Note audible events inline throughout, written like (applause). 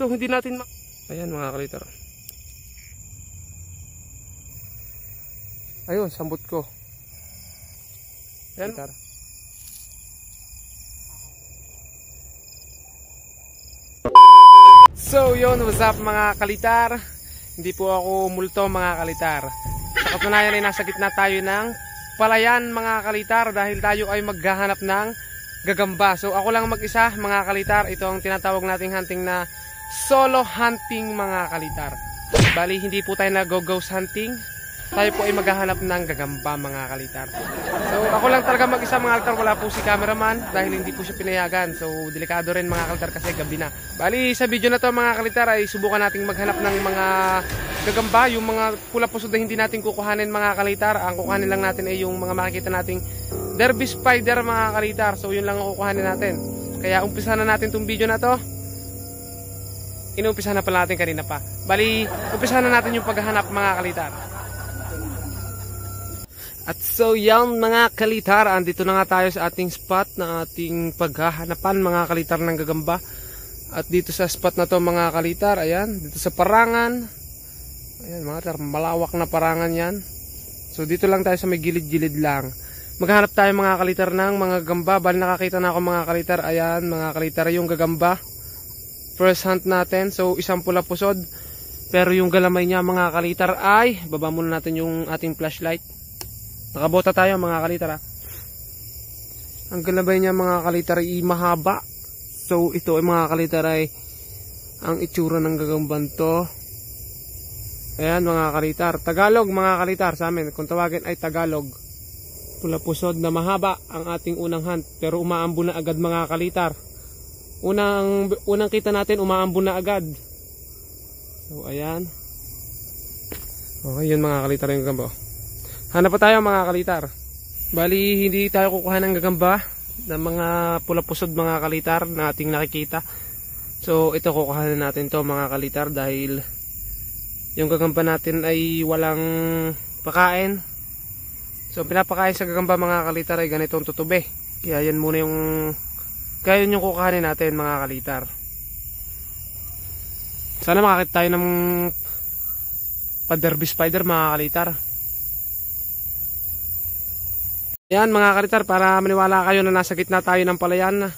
So hindi natin ma Ayan mga kalitar. Ayun, sambot ko. Ayan. Kalitar. So yun, what's up mga kalitar? Hindi po ako multo mga kalitar. Sa katunayan ay nasa gitna tayo ng palayan mga kalitar dahil tayo ay maghahanap ng gagamba. So ako lang mag-isa mga kalitar. Ito ang tinatawag nating hunting na solo hunting mga kalitar. Bali, hindi po tayo nag-ghost hunting. Tayo po ay maghahanap ng gagamba mga kalitar. So, ako lang talaga mag-isa mga kalitar. Wala po si cameraman dahil hindi po siya pinayagan. So, delikado rin mga kalitar kasi gabi na. Bali, sa video na to mga kalitar ay subukan nating maghanap ng mga gagamba. Yung mga pula puso na hindi natin kukuhanin mga kalitar. Ang kukuhanin lang natin ay yung mga makikita nating derby spider mga kalitar. So, yun lang ang kukuhanin natin. Kaya umpisa na natin tong video na to inuumpisa na pala natin kanina pa. Bali, umpisa na natin yung paghahanap mga kalitar. At so yan mga kalitar, andito na nga tayo sa ating spot na ating paghahanapan mga kalitar ng gagamba. At dito sa spot na to mga kalitar, ayan, dito sa parangan. Ayan mga kalitar, malawak na parangan yan. So dito lang tayo sa may gilid-gilid lang. Maghanap tayo mga kalitar ng mga gamba. Bali nakakita na ako mga kalitar. Ayan mga kalitar yung gagamba first hunt natin. So isang pula pusod. Pero yung galamay niya mga kalitar ay baba muna natin yung ating flashlight. Nakabota tayo mga kalitar ha. Ah. Ang galamay niya mga kalitar ay mahaba. So ito ay eh, mga kalitar ay ang itsura ng gagamban to. Ayan mga kalitar. Tagalog mga kalitar sa amin. Kung tawagin ay Tagalog. Pula pusod na mahaba ang ating unang hunt. Pero umaambo na agad mga kalitar unang unang kita natin umaambon na agad so ayan okay yun mga kalitar yung gagamba hanap pa tayo mga kalitar bali hindi tayo kukuha ng gagamba ng mga pulapusod mga kalitar na ating nakikita so ito kukuha na natin to mga kalitar dahil yung gagamba natin ay walang pakain so pinapakain sa gagamba mga kalitar ay ganitong tutube kaya yan muna yung kaya yun yung kukuhanin natin mga kalitar. Sana makakita tayo ng pa spider mga kalitar. Ayan mga kalitar para maniwala kayo na nasa gitna tayo ng palayan.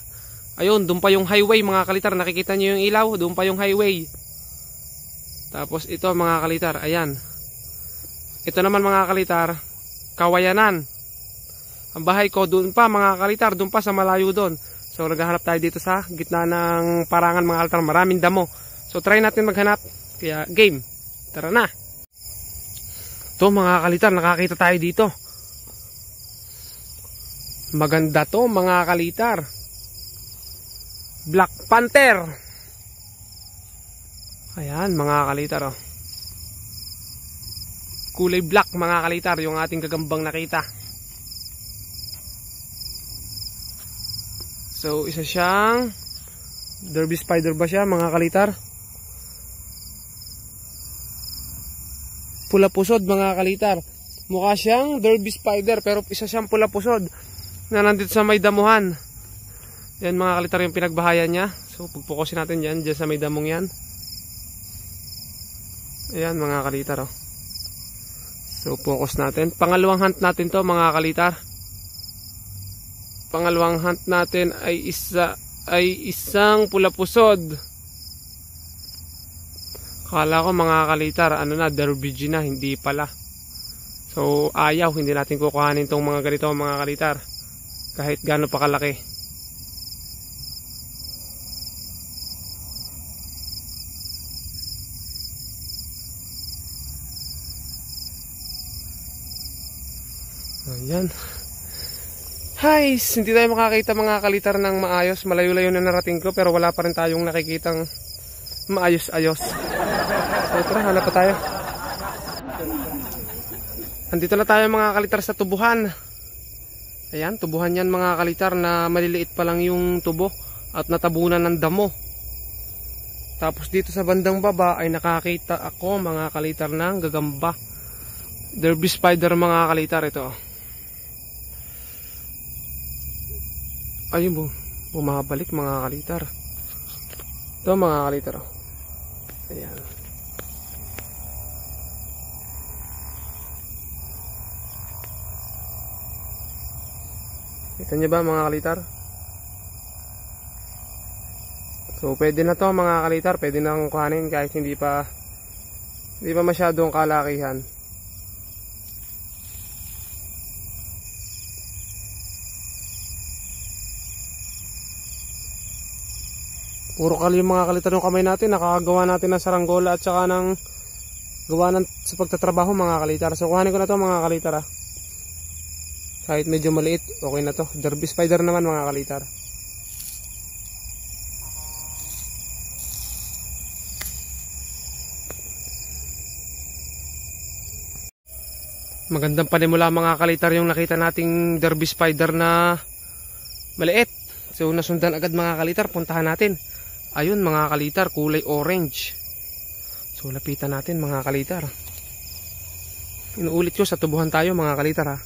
Ayun, doon pa yung highway mga kalitar. Nakikita nyo yung ilaw, doon pa yung highway. Tapos ito mga kalitar, ayan. Ito naman mga kalitar, kawayanan. Ang bahay ko doon pa mga kalitar, doon pa sa malayo doon. So naghahanap tayo dito sa gitna ng parangan mga altar. Maraming damo. So try natin maghanap. Kaya game. Tara na. To mga kalitar, nakakita tayo dito. Maganda to mga kalitar. Black Panther. Ayan mga kalitar oh. Kulay black mga kalitar yung ating gagambang nakita. So, isa siyang derby spider ba siya, mga kalitar? Pula pusod, mga kalitar. Mukha siyang derby spider, pero isa siyang pula pusod na nandito sa may damuhan. Yan, mga kalitar, yung pinagbahayan niya. So, pagpukusin natin yan, dyan sa may damong yan. Ayan, mga kalitar, oh. So, focus natin. Pangalawang hunt natin to, mga kalitar pangalawang hunt natin ay isa ay isang pula pusod. Akala ko mga kalitar, ano na, derbiji na, hindi pala. So, ayaw, hindi natin kukuhanin tong mga ganito mga kalitar. Kahit gaano pa kalaki. Ayan. Ayan. Ay, hindi tayo makakita mga kalitar ng maayos. Malayo-layo na narating ko pero wala pa rin tayong nakikitang maayos-ayos. So tara, hanap pa tayo. Andito na tayo mga kalitar sa tubuhan. Ayan, tubuhan yan mga kalitar na maliliit pa lang yung tubo at natabunan ng damo. Tapos dito sa bandang baba ay nakakita ako mga kalitar ng gagamba. Derby spider mga kalitar ito. ayun bu bumabalik mga kalitar ito mga kalitar oh. ayan kita nyo ba mga kalitar so pwede na to mga kalitar pwede nang kuhanin kahit hindi pa hindi pa masyadong kalakihan Puro kali yung mga kalitan ng kamay natin. Nakakagawa natin ng saranggola at saka ng gawa ng, sa pagtatrabaho mga kalitara. So kuhanin ko na to mga kalitara. Kahit medyo maliit, okay na to. Derby spider naman mga kalitara. magandang panimula mga kalitar yung nakita nating derby spider na maliit so nasundan agad mga kalitar puntahan natin Ayun mga kalitar, kulay orange. So lapitan natin mga kalitar. Inuulit ko sa tubuhan tayo mga kalitar ha.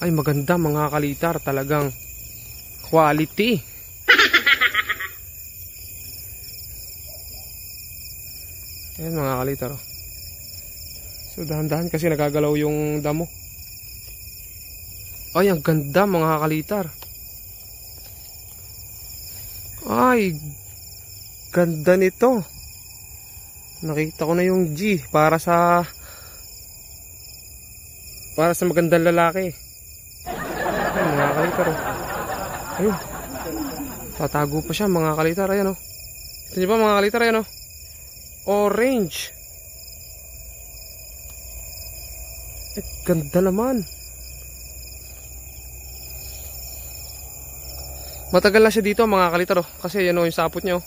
Ay maganda mga kalitar, talagang quality. Ayan mga kalitar. Oh. So dahan-dahan kasi nagagalaw yung damo. Ay, ang ganda mga kalitar. Ay, ganda nito. Nakita ko na yung G para sa para sa magandang lalaki. Ay, mga kalitar. Oh. Ayun. Tatago pa siya mga kalitar. Ayan o. Oh. Ito niyo ba mga kalitar? Ayan o. Oh. Orange. Eh, ganda naman. Matagal na siya dito mga kalitaro kasi yan o yung sapot niya o.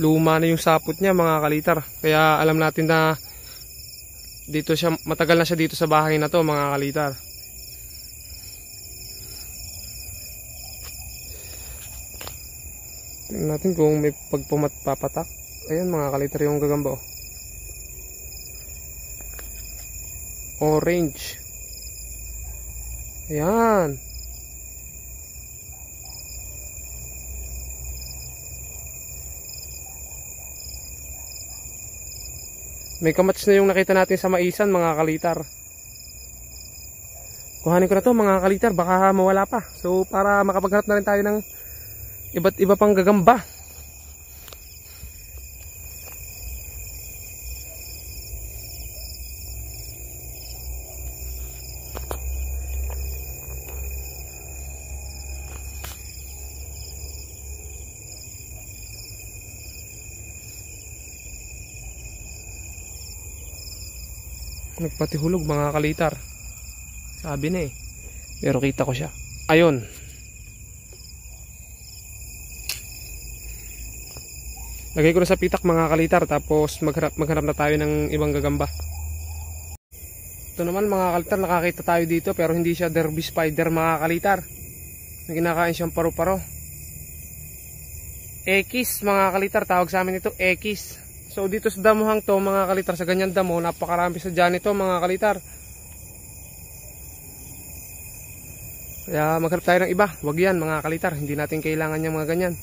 Luma na yung sapot niya mga kalitar. Kaya alam natin na dito siya matagal na siya dito sa bahay na to mga kalitar. Tingnan natin kung may pagpumat papatak. Ayan mga kalitar yung gagamba oh. Orange. Ayan. May kamatch na yung nakita natin sa maisan mga kalitar. Kuhanin ko na to mga kalitar baka mawala pa. So para makapaghanap na rin tayo ng iba't iba pang gagamba. pati hulog mga kalitar sabi na eh pero kita ko siya ayun lagay ko na sa pitak mga kalitar tapos maghanap, maghanap na tayo ng ibang gagamba ito naman mga kalitar nakakita tayo dito pero hindi siya derby spider mga kalitar na kinakain siyang paru-paro Ekis mga kalitar tawag sa amin ito Ekis So dito sa damuhang to mga kalitar sa ganyan damo napakarami sa dyan ito mga kalitar. Kaya maghanap tayo ng iba. Huwag yan mga kalitar. Hindi natin kailangan yung mga ganyan.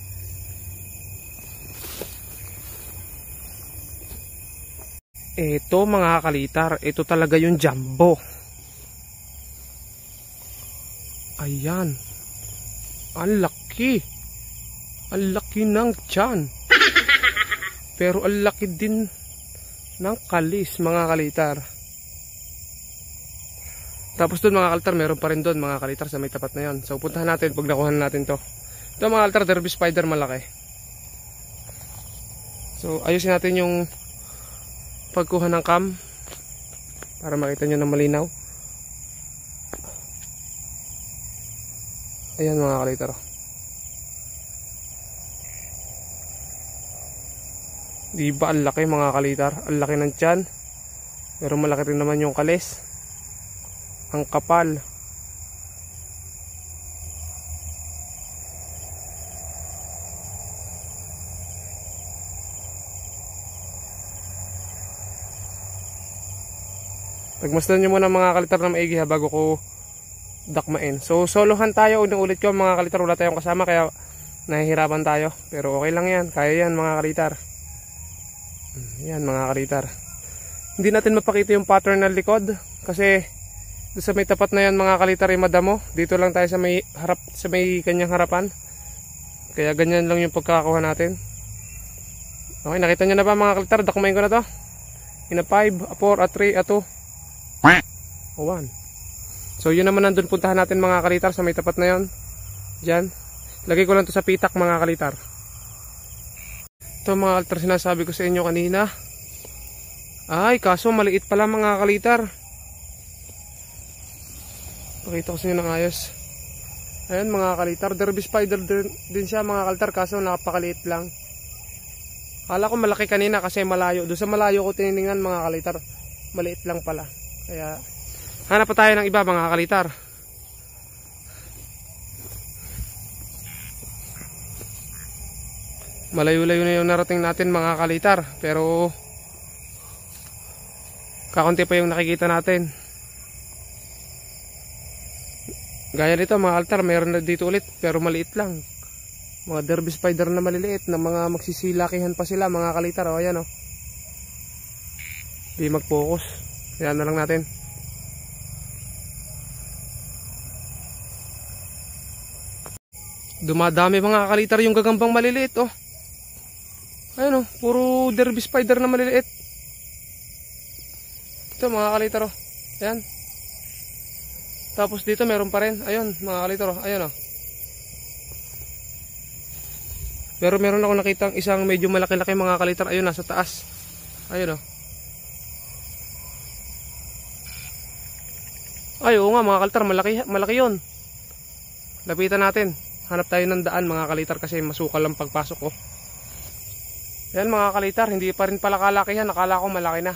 Ito mga kalitar. Ito talaga yung jumbo. Ayan. Ang laki. Ang laki ng tiyan. Pero ang laki din ng kalis mga kalitar. Tapos doon mga kalitar, meron pa rin doon mga kalitar sa may tapat na yon So puntahan natin pag nakuha natin to. Ito mga kalitar, derby spider malaki. So ayusin natin yung pagkuha ng cam para makita nyo na malinaw. Ayan mga kalitar. Oh. Di ba ang laki mga kalitar? Ang laki ng tiyan. Pero malaki rin naman yung kales Ang kapal. Pagmasdan nyo muna mga kalitar na maigi ha bago ko dakmain. So solohan tayo ulit ko mga kalitar. Wala tayong kasama kaya nahihirapan tayo. Pero okay lang yan. Kaya yan mga kalitar. Ayan mga karitar. Hindi natin mapakita yung pattern ng likod kasi sa may tapat na yan mga kalitar ay madamo. Dito lang tayo sa may harap sa may kanyang harapan. Kaya ganyan lang yung pagkakuha natin. Okay, nakita niyo na ba mga kalitar? Dakumain ko na to. In a 5, a 4, a 3, a 2, a 1. So yun naman nandun puntahan natin mga kalitar sa may tapat na yon. Diyan. Lagay ko lang to sa pitak mga kalitar. Ito mga altar sinasabi ko sa inyo kanina. Ay, kaso maliit pala mga kalitar. Pakita ko sa inyo ng ayos. Ayan mga kalitar. Derby spider din, din siya mga kalitar. Kaso napakaliit lang. Kala ko malaki kanina kasi malayo. Doon sa malayo ko tiningnan mga kalitar. Maliit lang pala. Kaya hanap pa tayo ng iba mga kalitar. malayo-layo na yung narating natin mga kalitar pero kakunti pa yung nakikita natin gaya nito mga altar mayroon na dito ulit pero maliit lang mga derby spider na maliliit na mga magsisilakihan pa sila mga kalitar o ayan o hindi mag focus ayan na lang natin dumadami mga kalitar yung gagambang maliliit oh Ayun o, oh, puro derby spider na maliliit. Ito mga kalitaro. Oh. Ayan. Tapos dito meron pa rin. Ayun mga kalitaro. Oh. Ayan o. Pero meron ako nakitang isang medyo malaki-laki mga kalitaro. Ayun nasa taas. Ayun o. Ay oo nga mga kalitar malaki, malaki yon. Lapitan natin. Hanap tayo ng daan mga kalitar kasi masukal ang pagpasok ko. Oh. Yan mga kalitar, hindi pa rin pala kalakihan. Nakala ko malaki na.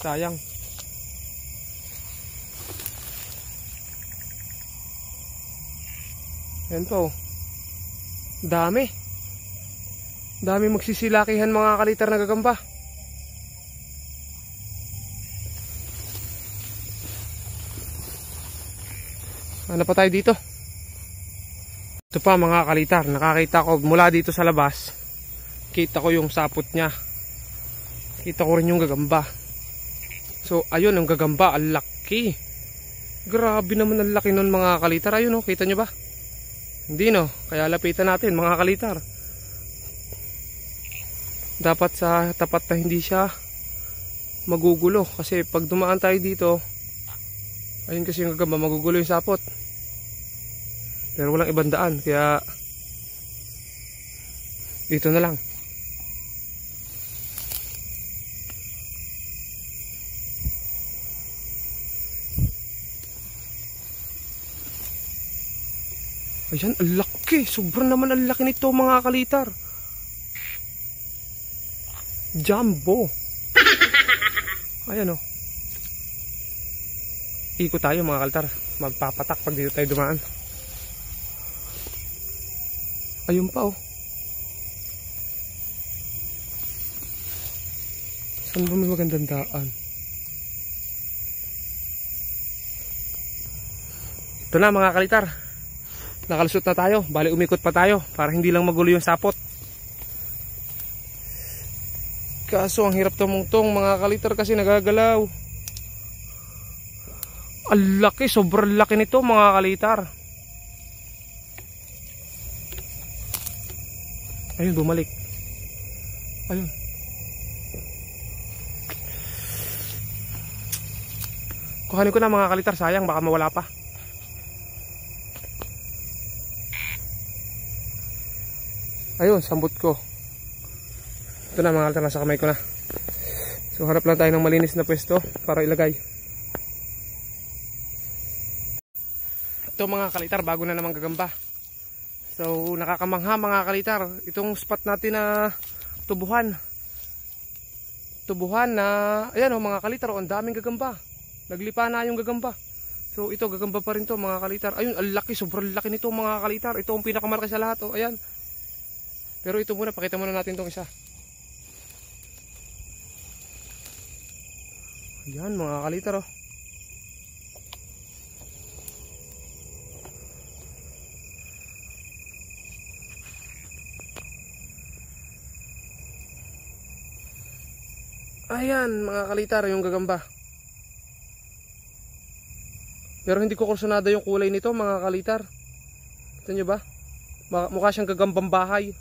Sayang. Yan po. Dami. Dami magsisilakihan mga kalitar na gagamba. Ano pa tayo dito? Ito pa mga kalitar, nakakita ko mula dito sa labas, kita ko yung sapot niya. Kita ko rin yung gagamba. So ayun, ang gagamba, ang laki. Grabe naman ang laki nun mga kalitar. Ayun oh, kita nyo ba? Hindi no, kaya lapitan natin mga kalitar. Dapat sa tapat na hindi siya magugulo kasi pag dumaan tayo dito, ayun kasi yung gagamba, magugulo yung sapot. Pero walang ibang daan. Kaya dito na lang. Ayan, ang laki. Sobrang naman ang laki nito mga kalitar. Jumbo. Ayan o. Oh. Ikot tayo mga kalitar. Magpapatak pag dito tayo dumaan. Ayun pa oh. Saan ba may magandang daan? Ito na mga kalitar. Nakalusot na tayo. Bali umikot pa tayo para hindi lang magulo yung sapot. Kaso ang hirap tumungtong mga kalitar kasi nagagalaw. Ang laki, sobrang laki nito mga kalitar. Ayun, bumalik. Ayun. Kuhanin ko na mga kalitar, sayang baka mawala pa. Ayun, sambot ko. Ito na mga kalitar, nasa kamay ko na. So harap lang tayo ng malinis na pwesto para ilagay. Ito mga kalitar, bago na naman gagamba. So nakakamangha mga kalitar. Itong spot natin na tubuhan. Tubuhan na, ayan o oh, mga kalitar, oh, ang daming gagamba. Naglipa na yung gagamba. So ito gagamba pa rin to mga kalitar. Ayun, ang laki, sobrang laki nito mga kalitar. Ito ang pinakamalaki sa lahat. O, oh, ayan. Pero ito muna, pakita muna natin tong isa. Ayan mga kalitar o. Oh. Ayan mga kalitar yung gagamba. Pero hindi ko kursunada yung kulay nito mga kalitar. Kita nyo ba? Mukha siyang gagambang bahay.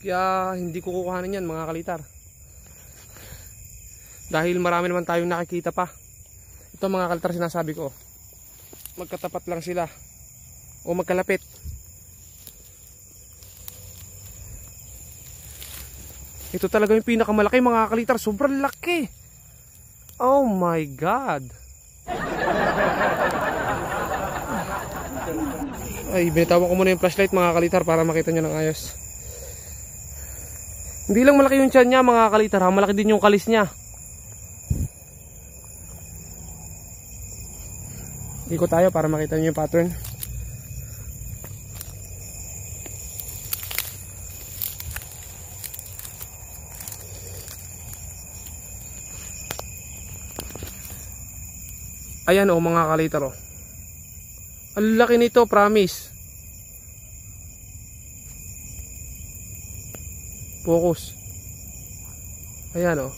Kaya hindi ko kukuhanin yan mga kalitar. Dahil marami naman tayong nakikita pa. Ito mga kalitar sinasabi ko. Magkatapat lang sila. O magkalapit. Ito talaga yung pinakamalaki mga kalitar. Sobrang laki. Oh my God. Ay, binitawan ko muna yung flashlight mga kalitar para makita nyo ng ayos. Hindi lang malaki yung tiyan niya mga kalitar ha. Malaki din yung kalis niya. Ikot tayo para makita nyo yung pattern. Ayan o oh, mga kaliter o. Oh. Ang laki nito, promise. Focus. Ayan o. Oh.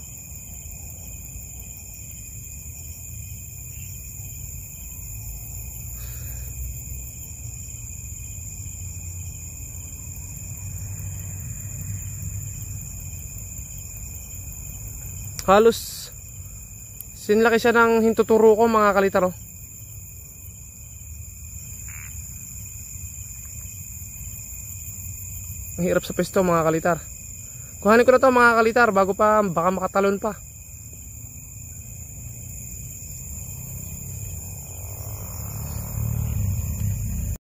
Halos Sinlaki siya ng hintuturo ko mga kalitaro. Ang hirap sa pesto mga kalitar. Kuhanin ko na to mga kalitar bago pa baka makatalon pa.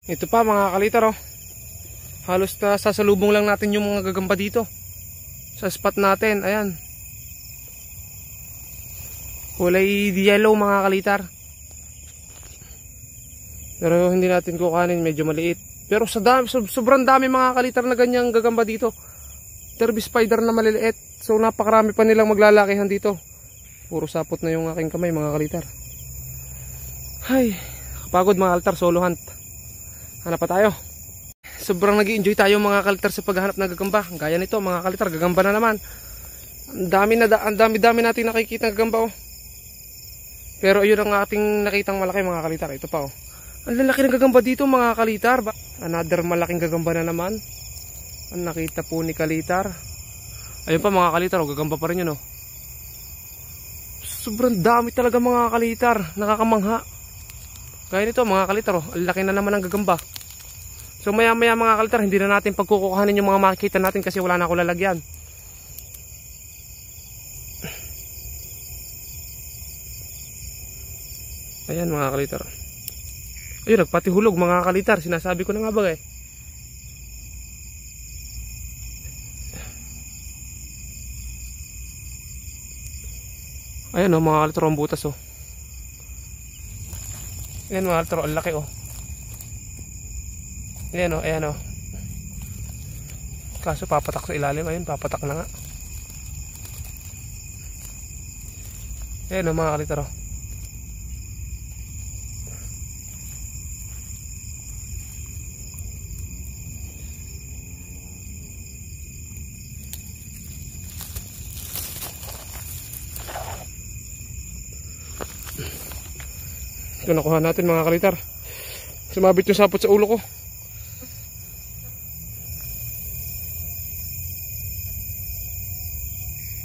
Ito pa mga kalitar oh. Halos na sasalubong lang natin yung mga gagamba dito. Sa spot natin. Ayan. Kulay yellow mga kalitar. Pero hindi natin kukanin, medyo maliit. Pero sa dami, so, sobrang dami mga kalitar na ganyang gagamba dito. Derby spider na maliliit. So napakarami pa nilang maglalakihan dito. Puro sapot na yung aking kamay mga kalitar. Ay, pagod mga altar solo hunt. Hanap pa tayo. Sobrang nag enjoy tayo mga kalitar sa paghahanap ng gagamba. Gaya nito mga kalitar, gagamba na naman. Ang dami na ang dami-dami nating nakikita ng gagamba oh. Pero ayun ang ating nakitang malaki mga kalitar. Ito pa oh. Ang lalaki ng gagamba dito mga kalitar. Another malaking gagamba na naman. Ang nakita po ni kalitar. Ayun pa mga kalitar. Oh, gagamba pa rin yun oh. Sobrang dami talaga mga kalitar. Nakakamangha. Kaya nito mga kalitar oh. Ang laki na naman ng gagamba. So maya maya mga kalitar hindi na natin pagkukuhanin yung mga makikita natin kasi wala na ako lalagyan. Ayan mga kalitar. Ayun, nagpatihulog mga kalitar. Sinasabi ko na nga bagay. Eh? Ayan o, oh, mga kalitar oh, ang butas o. Oh. Ayan mga kalitar, oh, ang laki o. Oh. Ayan o, oh, ayan o. Kaso papatak sa ilalim. Ayun, papatak na nga. Ayan o mga kalitar o. Ito nakuha natin mga kalitar. Sumabit yung sapot sa ulo ko.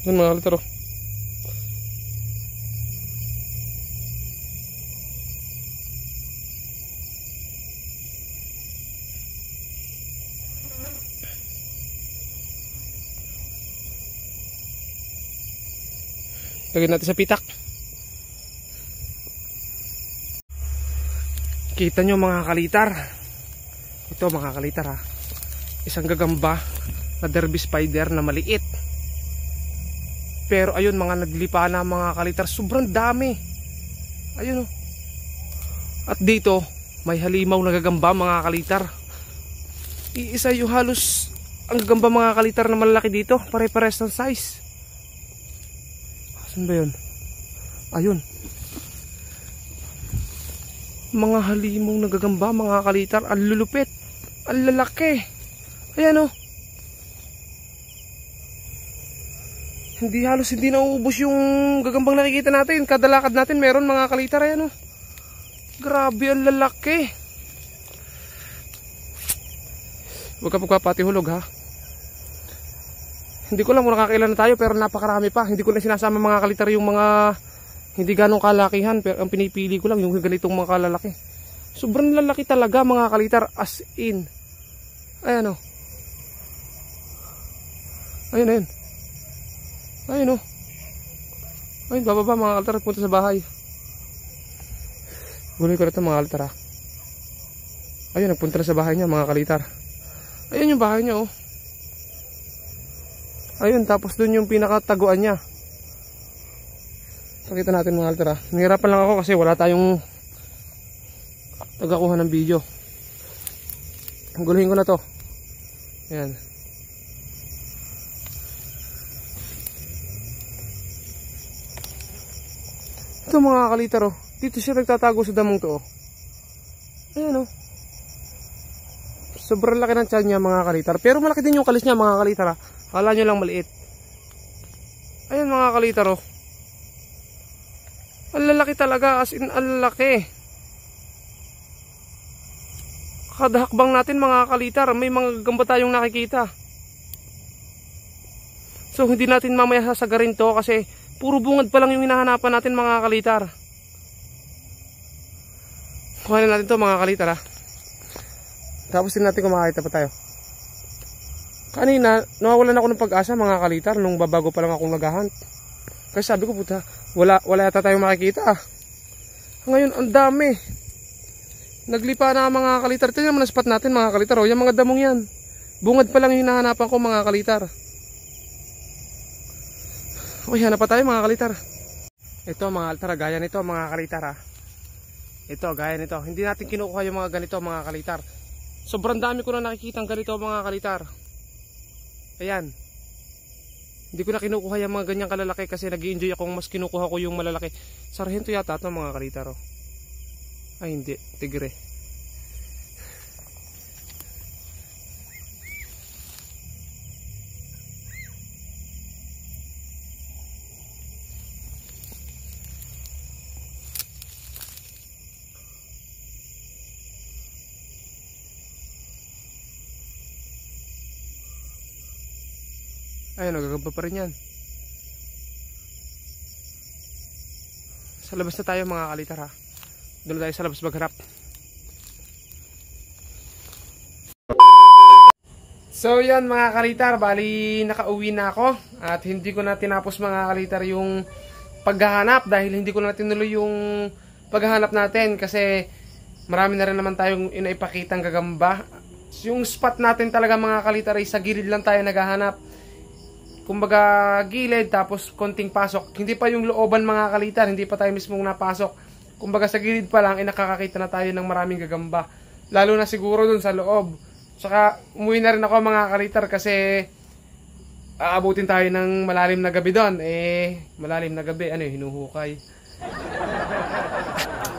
Yan mga kalitar oh. Lagyan natin sa pitak. kita nyo mga kalitar ito mga kalitar ha isang gagamba na derby spider na maliit pero ayun mga naglipa na mga kalitar sobrang dami ayun o oh. at dito may halimaw na gagamba mga kalitar iisa yung halos ang gagamba mga kalitar na malaki dito pare-pares ng size saan ba yun ayun mga halimong nagagamba mga kalitar. Ang lulupit. Ang lalaki. Ayan o. Oh. Hindi halos hindi nauubos yung gagambang nakikita natin. Kadalakad natin meron mga kalitar. Ayan o. Oh. Grabe ang lalaki. Huwag ka pagpapatihulog ha. Hindi ko lang kung nakakailan na tayo pero napakarami pa. Hindi ko na sinasama mga kalitar yung mga hindi ganong kalakihan, pero ang pinipili ko lang yung ganitong mga kalalaki. Sobrang lalaki talaga mga kalitar, as in. Ayan o. Oh. Ayun, ayun. Ayun o. Oh. Ayun, bababa mga kalitar, punta sa bahay. Guloy ko na ito mga kalitar ha. Ah. Ayun, nagpunta na sa bahay niya mga kalitar. Ayun yung bahay niya oh. Ayun, tapos dun yung pinakataguan niya. Pakita natin mga altera. Nahirapan lang ako kasi wala tayong tagakuha ng video. Guluhin ko na to. Ayan. Ito mga kalitaro. Oh. Dito siya nagtatago sa damong to. Oh. Ayan o. Oh. Sobrang laki ng tiyan niya mga kalitara. Pero malaki din yung kalis niya mga kalitara. Ah. Akala nyo lang maliit. Ayan mga oh. Ang lalaki talaga, as in ang laki. Kada hakbang natin mga kalitar, may mga gamba tayong nakikita. So hindi natin mamaya sasagarin to kasi puro bungad pa lang yung hinahanapan natin mga kalitar. Kuha natin to mga kalitar ha. Ah. Tapos din natin kumakita pa tayo. Kanina, nawawalan ako ng pag-asa mga kalitar nung babago pa lang akong naghahunt. Kasi sabi ko puta, wala, wala yata tayong makikita. Ngayon, ang dami. Naglipa na ang mga kalitar. Tingnan mo na spot natin mga kalitar. O, oh. yung mga damong yan. Bungad pa lang hinahanapan ko mga kalitar. Uy, hanap pa tayo mga kalitar. Ito mga kalitar, gaya nito mga kalitar ha. Ah. Ito, gaya nito. Hindi natin kinukuha yung mga ganito mga kalitar. Sobrang dami ko na nakikita ang ganito mga kalitar. Ayan. Hindi ko na kinukuha yung mga ganyang kalalaki kasi nag enjoy akong mas kinukuha ko yung malalaki. Sarhento yata ito mga kalitaro. Ay hindi, tigre. Ayan, nagagamba pa rin yan. Sa labas na tayo mga kalitar ha. Doon tayo sa labas magharap. So yan mga kalitar, bali nakauwi na ako at hindi ko na tinapos mga kalitar yung paghahanap dahil hindi ko na tinuloy yung paghahanap natin kasi marami na rin naman tayong inaipakitang gagamba. Yung spot natin talaga mga kalitar ay sa gilid lang tayo naghahanap kumbaga gilid tapos konting pasok. Hindi pa yung looban mga kalitan, hindi pa tayo mismo napasok. Kumbaga sa gilid pa lang ay eh, nakakakita na tayo ng maraming gagamba. Lalo na siguro dun sa loob. Saka umuwi na rin ako mga kalitar kasi aabutin tayo ng malalim na gabi doon. Eh, malalim na gabi, ano yung eh, hinuhukay. (laughs)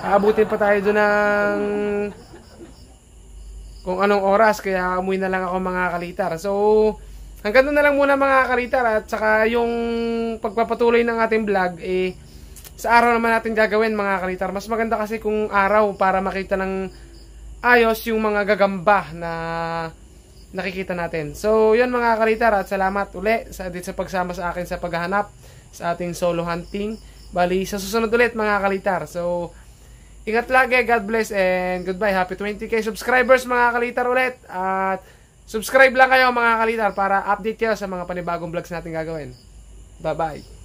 aabutin pa tayo doon ng kung anong oras kaya umuwi na lang ako mga kalitar. So, Hanggang doon na lang muna mga karitar at saka yung pagpapatuloy ng ating vlog eh sa araw naman natin gagawin mga karitar. Mas maganda kasi kung araw para makita ng ayos yung mga gagamba na nakikita natin. So yun mga karitar at salamat uli sa, sa pagsama sa akin sa paghahanap sa ating solo hunting. Bali sa susunod ulit mga kalitar. So ingat lagi, God bless and goodbye. Happy 20k subscribers mga kalitar ulit at Subscribe lang kayo mga kalitar para update kayo sa mga panibagong vlogs natin gagawin. Bye-bye.